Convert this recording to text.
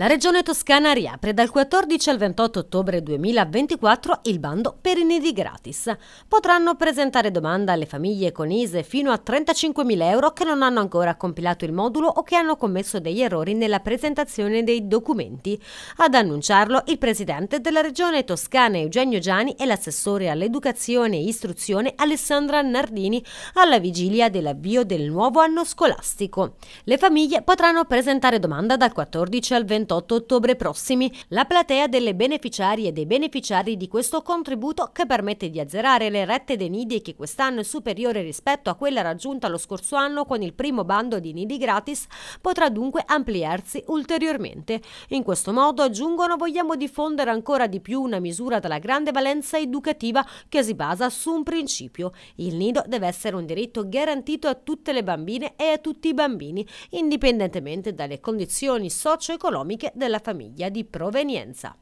La Regione Toscana riapre dal 14 al 28 ottobre 2024 il bando per i nidi gratis. Potranno presentare domanda alle famiglie con ISE fino a 35.000 euro che non hanno ancora compilato il modulo o che hanno commesso degli errori nella presentazione dei documenti. Ad annunciarlo il Presidente della Regione Toscana Eugenio Giani e l'assessore all'educazione e istruzione Alessandra Nardini alla vigilia dell'avvio del nuovo anno scolastico. Le famiglie potranno presentare domanda dal 14 al 28 28 ottobre prossimi la platea delle beneficiarie e dei beneficiari di questo contributo che permette di azzerare le rette dei nidi e che quest'anno è superiore rispetto a quella raggiunta lo scorso anno con il primo bando di nidi gratis potrà dunque ampliarsi ulteriormente. In questo modo, aggiungono, vogliamo diffondere ancora di più una misura dalla grande valenza educativa che si basa su un principio. Il nido deve essere un diritto garantito a tutte le bambine e a tutti i bambini, indipendentemente dalle condizioni socio-economiche economiche della famiglia di provenienza.